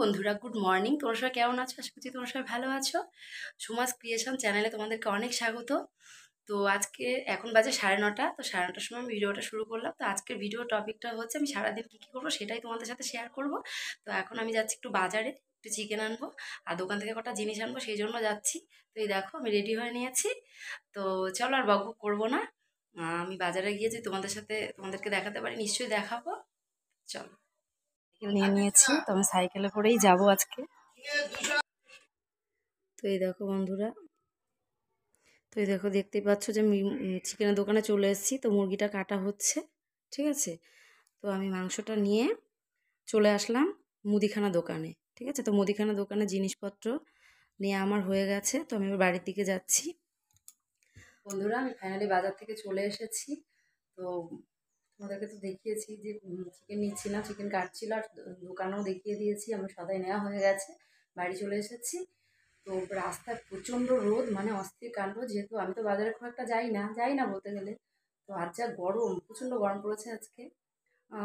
বন্ধুরা good morning তোমার সবাই কেমন আছো আশা করছি তোমার সবাই ভালো আছো সুমাস ক্রিয়েশন চ্যানেলে তোমাদেরকে অনেক স্বাগত তো আজকে এখন বাজে সাড়ে নটা তো সাড়ে নটার সময় আমি ভিডিওটা শুরু করলাম তো আজকের ভিডিও টপিকটা হচ্ছে আমি সারাদিন কী কী করবো সেটাই তোমাদের সাথে শেয়ার করব তো এখন আমি যাচ্ছি একটু বাজারে একটু চিকেন আনবো আর দোকান থেকে কটা জিনিস আনবো সেই জন্য যাচ্ছি তো এই দেখো আমি রেডি হয়ে নিয়েছি তো চলো আর বকবক করবো না আমি বাজারে গিয়ে যে তোমাদের সাথে তোমাদেরকে দেখাতে পারি নিশ্চয়ই দেখাবো চলো সাইকেল নিয়ে নিয়েছি তো আমি সাইকেলে করেই যাব আজকে তো এই দেখো বন্ধুরা তো এই দেখো দেখতেই পাচ্ছ যে চিকেনের দোকানে চলে এসেছি তো মুরগিটা কাটা হচ্ছে ঠিক আছে তো আমি মাংসটা নিয়ে চলে আসলাম মুদিখানা দোকানে ঠিক আছে তো মুদিখানা দোকানে জিনিসপত্র নিয়ে আমার হয়ে গেছে তো আমি বাড়ির দিকে যাচ্ছি বন্ধুরা আমি ফাইনালি বাজার থেকে চলে এসেছি তো ওদেরকে তো দেখিয়েছি যে চিকেন নিচ্ছি না চিকেন কাটছিল আর দোকানেও দেখিয়ে দিয়েছি আমার সদাই নেওয়া হয়ে গেছে বাড়ি চলে এসেছি তো রাস্তায় প্রচণ্ড রোদ মানে অস্থির কাণ্ড যেহেতু আমি তো বাজারে খুব একটা যাই না যাই না বলতে গেলে তো আজ যা গরম প্রচণ্ড গরম পড়েছে আজকে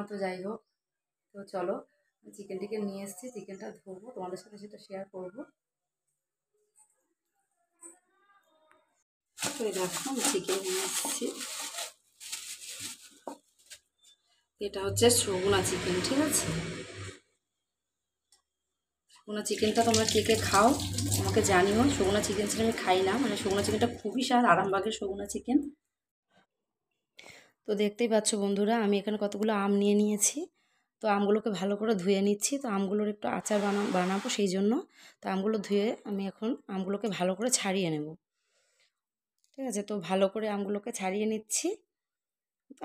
তো যাই হোক তো চলো চিকেন টিকেন নিয়ে এসেছি চিকেনটা ধোবো তোমাদের সাথে সেটা শেয়ার করবো চিকেন নিয়ে এসেছি এটা হচ্ছে সগুনা চিকেন ঠিক আছে সগুনা চিকেনটা তোমরা কে কে খাও আমাকে জানিও সগুনা চিকেন ছিল আমি খাই না মানে সগুনা চিকেনটা খুবই স্বাদ আরামবাগের সগুনা চিকেন তো দেখতেই পাচ্ছ বন্ধুরা আমি এখানে কতগুলো আম নিয়ে নিয়েছি তো আমগুলোকে ভালো করে ধুয়ে নিচ্ছি তো আমগুলোর একটু আচার বানা বানাবো সেই জন্য তো আমগুলো ধুয়ে আমি এখন আমগুলোকে ভালো করে ছাড়িয়ে নেব ঠিক আছে তো ভালো করে আমগুলোকে ছাড়িয়ে নিচ্ছি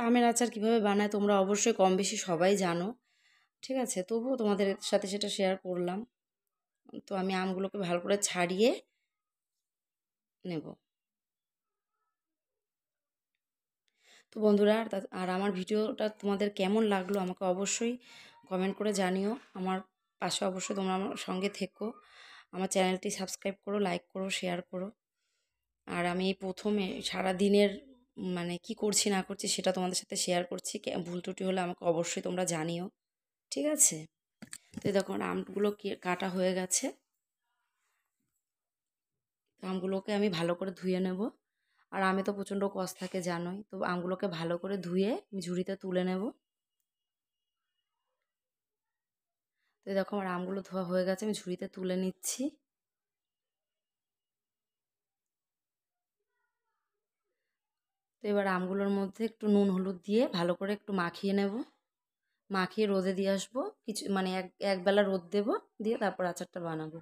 আমের আচার কিভাবে বানায় তোমরা অবশ্যই কম বেশি সবাই জানো ঠিক আছে তবুও তোমাদের সাথে সেটা শেয়ার করলাম তো আমি আমগুলোকে ভালো করে ছাড়িয়ে নেব তো বন্ধুরা আর আমার ভিডিওটা তোমাদের কেমন লাগলো আমাকে অবশ্যই কমেন্ট করে জানিও আমার পাশে অবশ্যই তোমরা আমার সঙ্গে থেকো আমার চ্যানেলটি সাবস্ক্রাইব করো লাইক করো শেয়ার করো আর আমি এই প্রথমে সারা দিনের মানে কি করছি না করছি সেটা তোমাদের সাথে শেয়ার করছি ভুল ত্রুটি হলে আমাকে অবশ্যই তোমরা জানিও ঠিক আছে তো দেখো আমগুলো কাটা হয়ে গেছে আমগুলোকে আমি ভালো করে ধুয়ে নেব আর আমি তো প্রচণ্ড কষ থাকে জানোই তো আমগুলোকে ভালো করে ধুয়ে আমি ঝুড়িতে তুলে নেব তো দেখো আমার আমগুলো ধোয়া হয়ে গেছে আমি ঝুড়িতে তুলে নিচ্ছি তো এবার আমগুলোর মধ্যে একটু নুন হলুদ দিয়ে ভালো করে একটু মাখিয়ে নেব মাখিয়ে রোদে দিয়ে আসবো কিছু মানে এক একবেলা রোদ দেব দিয়ে তারপর আচারটা বানাবো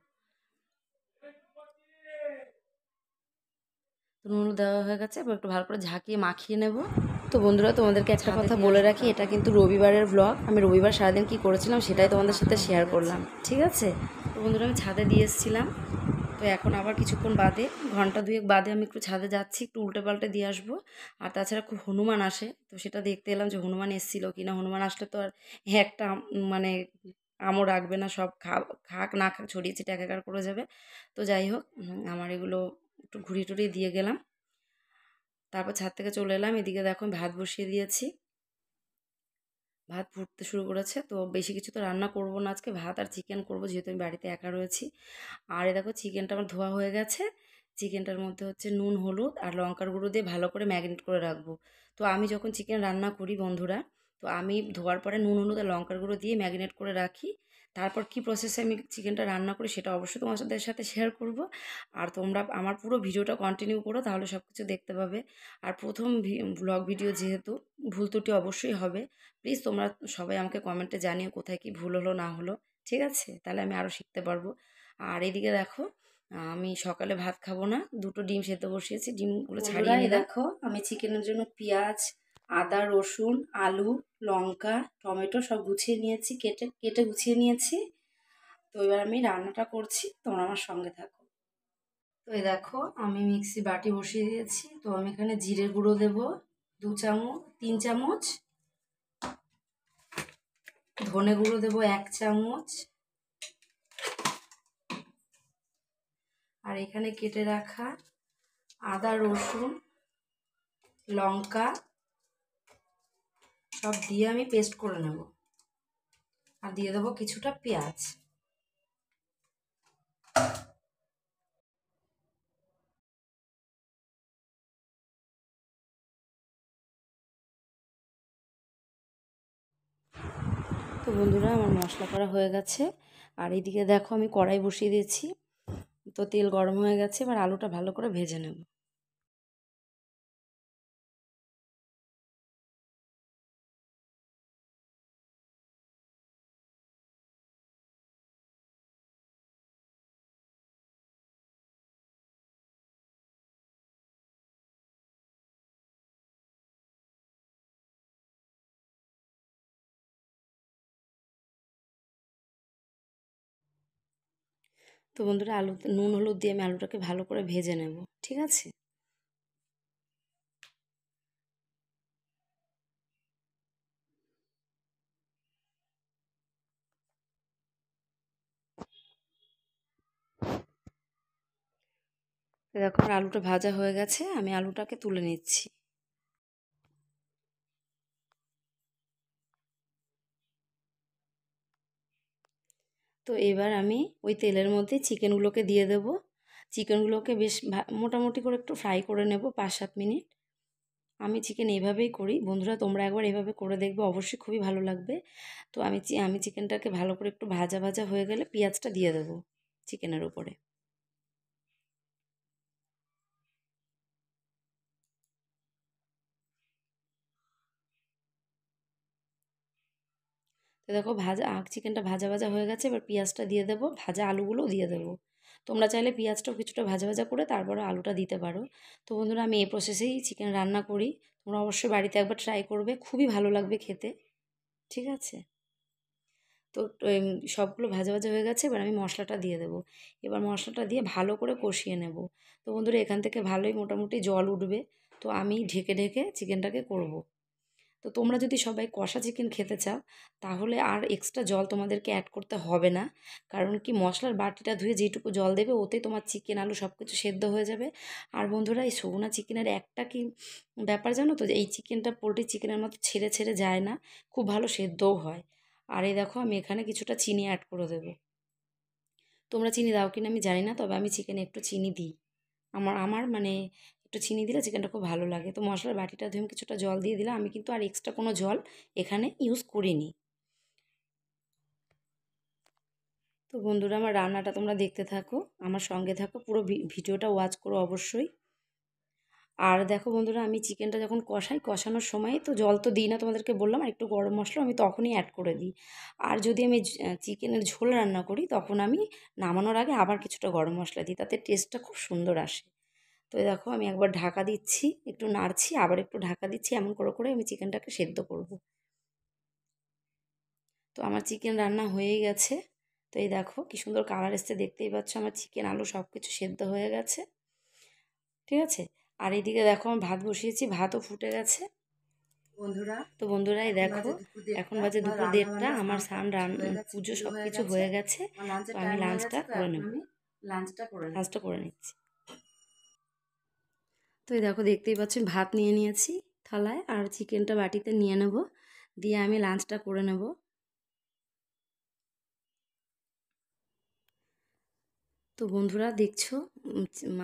নুন দেওয়া হয়ে গেছে এবার একটু ভালো করে ঝাঁকিয়ে মাখিয়ে নেব তো বন্ধুরা তোমাদেরকে একটা কথা বলে রাখি এটা কিন্তু রবিবারের ব্লগ আমি রবিবার সারাদিন কি করেছিলাম সেটাই তোমাদের সাথে শেয়ার করলাম ঠিক আছে তো বন্ধুরা আমি ছাদে দিয়ে এসেছিলাম তো এখন আবার কিছুক্ষণ বাদে ঘন্টা দুয়েক বাদে আমি একটু ছাদে যাচ্ছি একটু উল্টে পাল্টে দিয়ে আসবো আর তাছাড়া খুব হনুমান আসে তো সেটা দেখতে এলাম যে হনুমান এসেছিল কি না হনুমান আসলে তো আর একটা মানে আমও রাখবে না সব খা খাক না খাক ছড়িয়ে ছিটে একাকার করে যাবে তো যাই হোক আমার এগুলো একটু ঘুরিয়ে টুরিয়ে দিয়ে গেলাম তারপর ছাদ থেকে চলে এলাম এদিকে দেখো ভাত বসিয়ে দিয়েছি ভাত ফুটতে শুরু করেছে তো বেশি কিছু তো রান্না করব না আজকে ভাত আর চিকেন করব যেহেতু আমি বাড়িতে একা রয়েছি আর এ দেখো চিকেনটা আমার ধোয়া হয়ে গেছে চিকেনটার মধ্যে হচ্ছে নুন হলুদ আর লঙ্কার গুঁড়ো দিয়ে ভালো করে ম্যাগনেট করে রাখবো তো আমি যখন চিকেন রান্না করি বন্ধুরা তো আমি ধোয়ার পরে নুন হলুদ আর লঙ্কার গুঁড়ো দিয়ে ম্যাগনেট করে রাখি তারপর কি প্রসেসে আমি চিকেনটা রান্না করি সেটা অবশ্যই তোমাদের সাথে শেয়ার করব আর তোমরা আমার পুরো ভিডিওটা কন্টিনিউ করো তাহলে সব কিছু দেখতে পাবে আর প্রথম ব্লগ ভিডিও যেহেতু ভুল ত্রুটি অবশ্যই হবে প্লিজ তোমরা সবাই আমাকে কমেন্টে জানিও কোথায় কি ভুল হলো না হলো ঠিক আছে তাহলে আমি আরও শিখতে পারবো আর এদিকে দেখো আমি সকালে ভাত খাবো না দুটো ডিম সেদ্ধ বসিয়েছি ডিমগুলো ছাড়িয়ে দেখো আমি চিকেনের জন্য পেঁয়াজ আদা রসুন আলু লঙ্কা টমেটো সব গুছিয়ে নিয়েছি কেটে কেটে গুছিয়ে নিয়েছি তো এবার আমি রান্নাটা করছি তোমরা আমার সঙ্গে থাকো তো এই দেখো আমি মিক্সি বাটি বসিয়ে দিয়েছি তো আমি এখানে জিরে গুঁড়ো দেব দু চামচ তিন চামচ ধনে গুঁড়ো দেবো এক চামচ আর এখানে কেটে রাখা আদা রসুন লঙ্কা সব দিয়ে আমি পেস্ট করে নেব আর দিয়ে দেবো কিছুটা পেঁয়াজ তো বন্ধুরা আমার মশলা করা হয়ে গেছে আর এইদিকে দেখো আমি কড়াই বসিয়ে দিয়েছি তো তেল গরম হয়ে গেছে এবার আলুটা ভালো করে ভেজে নেব তো বন্ধুরা আলু নুন হলুদ দিয়ে আমি আলুটাকে ভালো করে ভেজে নেব ঠিক আছে দেখো আলুটা ভাজা হয়ে গেছে আমি আলুটাকে তুলে নিচ্ছি তো এবার আমি ওই তেলের মধ্যে চিকেনগুলোকে দিয়ে দেব চিকেনগুলোকে বেশ মোটামুটি করে একটু ফ্রাই করে নেব পাঁচ সাত মিনিট আমি চিকেন এভাবেই করি বন্ধুরা তোমরা একবার এভাবে করে দেখবে অবশ্যই খুবই ভালো লাগবে তো আমি আমি চিকেনটাকে ভালো করে একটু ভাজা ভাজা হয়ে গেলে পেঁয়াজটা দিয়ে দেবো চিকেনের উপরে তো দেখো ভাজা আখ চিকেনটা ভাজা ভাজা হয়ে গেছে এবার পেঁয়াজটা দিয়ে দেবো ভাজা আলুগুলো দিয়ে দেবো তোমরা চাইলে পেঁয়াজটাও কিছুটা ভাজা ভাজা করে তারপরে আলুটা দিতে পারো তো বন্ধুরা আমি এই প্রসেসেই চিকেন রান্না করি তোমরা অবশ্যই বাড়িতে একবার ট্রাই করবে খুবই ভালো লাগবে খেতে ঠিক আছে তো সবগুলো ভাজা ভাজা হয়ে গেছে এবার আমি মশলাটা দিয়ে দেবো এবার মশলাটা দিয়ে ভালো করে কষিয়ে নেব তো বন্ধুরা এখান থেকে ভালোই মোটামুটি জল উঠবে তো আমি ঢেকে ঢেকে চিকেনটাকে করবো তো তোমরা যদি সবাই কষা চিকেন খেতে চাও তাহলে আর এক্সট্রা জল তোমাদেরকে অ্যাড করতে হবে না কারণ কি মশলার বাটিটা ধুয়ে যেটুকু জল দেবে ওতে তোমার চিকেন আলু সব কিছু সেদ্ধ হয়ে যাবে আর বন্ধুরা এই সগুনা চিকেনের একটা কি ব্যাপার জানো তো এই চিকেনটা পোলট্রি চিকেনের মতো ছেড়ে ছেড়ে যায় না খুব ভালো সেদ্ধও হয় আর এই দেখো আমি এখানে কিছুটা চিনি অ্যাড করে দেব তোমরা চিনি দাও কিনা আমি জানি না তবে আমি চিকেনে একটু চিনি দিই আমার আমার মানে একটু চিনি দিলে চিকেনটা খুব ভালো লাগে তো মশলার বাটিটা ধুয়ে কিছুটা জল দিয়ে দিলাম আমি কিন্তু আর এক্সট্রা কোনো জল এখানে ইউজ করিনি তো বন্ধুরা আমার রান্নাটা তোমরা দেখতে থাকো আমার সঙ্গে থাকো পুরো ভিডিওটা ওয়াচ করো অবশ্যই আর দেখো বন্ধুরা আমি চিকেনটা যখন কষাই কষানোর সময় তো জল তো দিই না তোমাদেরকে বললাম আর একটু গরম মশলা আমি তখনই অ্যাড করে দিই আর যদি আমি চিকেনের ঝোল রান্না করি তখন আমি নামানোর আগে আবার কিছুটা গরম মশলা দিই তাতে টেস্টটা খুব সুন্দর আসে তো দেখো আমি একবার ঢাকা দিচ্ছি একটু নাড়ছি আবার একটু ঢাকা দিচ্ছি এমন করে করে আমি চিকেনটাকে সেদ্ধ করব তো আমার চিকেন রান্না হয়ে গেছে তো এই দেখো কি সুন্দর কালার এসছে দেখতেই পাচ্ছ আমার চিকেন আলু সব কিছু সেদ্ধ হয়ে গেছে ঠিক আছে আর এইদিকে দেখো আমি ভাত বসিয়েছি ভাতও ফুটে গেছে বন্ধুরা তো বন্ধুরাই দেখো এখন বাজে দুপুর দেড়টা আমার সান রান পুজো সব কিছু হয়ে গেছে আমি লাঞ্চটা করে নেব লাঞ্চটা করে লাঞ্চটা করে নিচ্ছি তো দেখো দেখতেই পাচ্ছেন ভাত নিয়ে নিয়েছি থালায় আর চিকেনটা বাটিতে নিয়ে নেব দিয়ে আমি লাঞ্চটা করে নেব তো বন্ধুরা দেখছো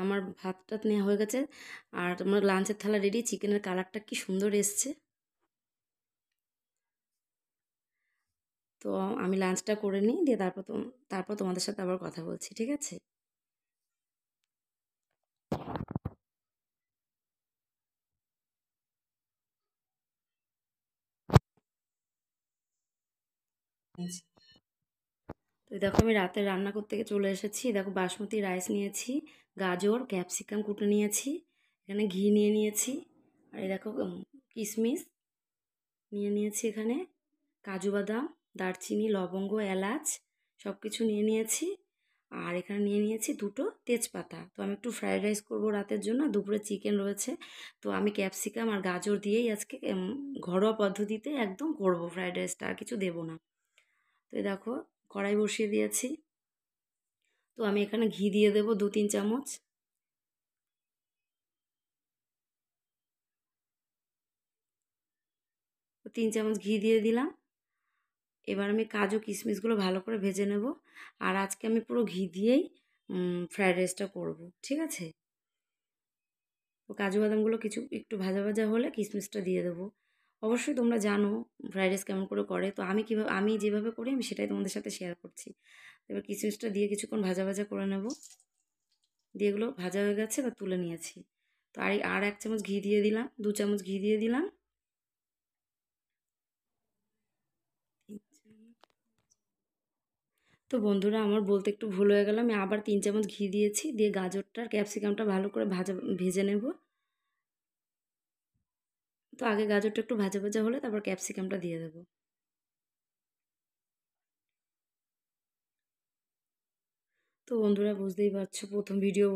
আমার ভাতটা নেওয়া হয়ে গেছে আর তোমার লাঞ্চের থালা রেডি চিকেনের কালারটা কি সুন্দর এসছে তো আমি লাঞ্চটা করে নিই দিয়ে তারপর তারপর তোমাদের সাথে আবার কথা বলছি ঠিক আছে তো দেখো আমি রাতে রান্না করতে চলে এসেছি দেখো বাসমতি রাইস নিয়েছি গাজর ক্যাপসিকাম কুটে নিয়েছি এখানে ঘি নিয়ে নিয়েছি আর এই দেখো কিশমিশ নিয়ে নিয়েছি এখানে কাজু বাদাম দারচিনি লবঙ্গ এলাচ সব কিছু নিয়ে নিয়েছি আর এখানে নিয়ে নিয়েছি দুটো তেজপাতা তো আমি একটু ফ্রাইড রাইস করবো রাতের জন্য দুপুরে চিকেন রয়েছে তো আমি ক্যাপসিকাম আর গাজর দিয়েই আজকে ঘরোয়া পদ্ধতিতে একদম করবো ফ্রাইড রাইসটা আর কিছু দেবো না তো দেখো কড়াই বসিয়ে দিয়েছি তো আমি এখানে ঘি দিয়ে দেব দু তিন চামচ তিন চামচ ঘি দিয়ে দিলাম এবার আমি কাজু কিশমিশগুলো ভালো করে ভেজে নেব আর আজকে আমি পুরো ঘি দিয়েই ফ্রায়েড রাইসটা করব ঠিক আছে কাজু বাদামগুলো কিছু একটু ভাজা ভাজা হলে কিশমিশটা দিয়ে দেবো অবশ্যই তোমরা জানো ফ্রাইড রাইস কেমন করে করে তো আমি কীভাবে আমি যেভাবে করি আমি সেটাই তোমাদের সাথে শেয়ার করছি এবার কিচমিচটা দিয়ে কিছুক্ষণ ভাজা ভাজা করে নেব দিয়ে এগুলো ভাজা হয়ে গেছে বা তুলে নিয়েছি তো আর আর এক চামচ ঘি দিয়ে দিলাম দু চামচ ঘি দিয়ে দিলাম তো বন্ধুরা আমার বলতে একটু ভুল হয়ে গেল আমি আবার তিন চামচ ঘি দিয়েছি দিয়ে গাজরটা আর ক্যাপসিকামটা ভালো করে ভাজা ভেজে নেব তো আগে গাজরটা একটু ভাজা ভাজা হলে তারপর ক্যাপসিকামটা দিয়ে দেবো তো বন্ধুরা বুঝতেই পারছো প্রথম ভিডিও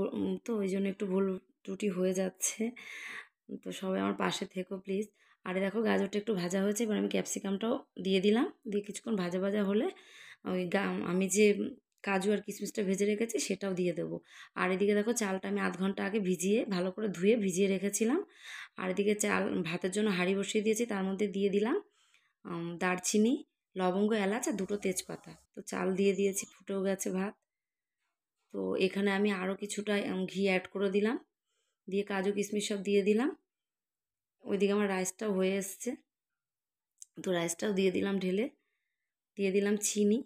তো ওই জন্য একটু ভুল ত্রুটি হয়ে যাচ্ছে তো সবাই আমার পাশে থেকো প্লিজ আরে দেখো গাজরটা একটু ভাজা হয়েছে এবার আমি ক্যাপসিকামটাও দিয়ে দিলাম দিয়ে কিছুক্ষণ ভাজা ভাজা হলে ওই আমি যে কাজু আর কিশমিশটা ভেজে রেখেছি সেটাও দিয়ে দেবো আর এদিকে দেখো চালটা আমি আধ ঘন্টা আগে ভিজিয়ে ভালো করে ধুয়ে ভিজিয়ে রেখেছিলাম আর এদিকে চাল ভাতের জন্য হাঁড়ি বসিয়ে দিয়েছি তার মধ্যে দিয়ে দিলাম দারচিনি লবঙ্গ এলাচ আর দুটো তেজপাতা তো চাল দিয়ে দিয়েছি ফুটেও গেছে ভাত তো এখানে আমি আরও কিছুটা ঘি অ্যাড করে দিলাম দিয়ে কাজু কিশমিশ সব দিয়ে দিলাম ওইদিকে আমার রাইসটাও হয়ে এসছে তো রাইসটাও দিয়ে দিলাম ঢেলে দিয়ে দিলাম চিনি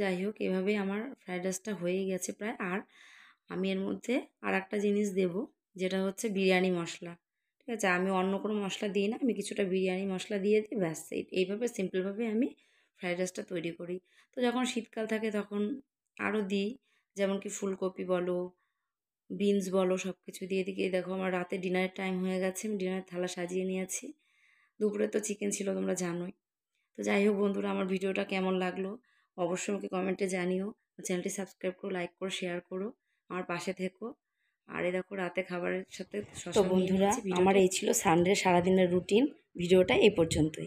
যাই হোক এভাবেই আমার ফ্রায়েড রাইসটা হয়ে গেছে প্রায় আর আমি এর মধ্যে আর একটা জিনিস দেব যেটা হচ্ছে বিরিয়ানি মশলা ঠিক আছে আমি অন্য কোনো মশলা দিই না আমি কিছুটা বিরিয়ানি মশলা দিয়ে দিই ব্যাস এইভাবে সিম্পলভাবে আমি ফ্রায়েড রাইসটা তৈরি করি তো যখন শীতকাল থাকে তখন আরও দিই যেমন কি ফুলকপি বলো বিনস বলো সব কিছু দিয়ে দিকে দেখো আমার রাতে ডিনারের টাইম হয়ে গেছে আমি ডিনারের থালা সাজিয়ে নিয়েছি দুপুরে তো চিকেন ছিল তোমরা জানোই তো যাই হোক বন্ধুরা আমার ভিডিওটা কেমন লাগলো অবশ্যই আমাকে কমেন্টে জানিও চ্যানেলটি সাবস্ক্রাইব করো লাইক করো শেয়ার করো আমার পাশে থেকো আর এ দেখো রাতে খাবারের সাথে তো বন্ধুরা আমার এই ছিল সানডে সারাদিনের রুটিন ভিডিওটা এই পর্যন্তই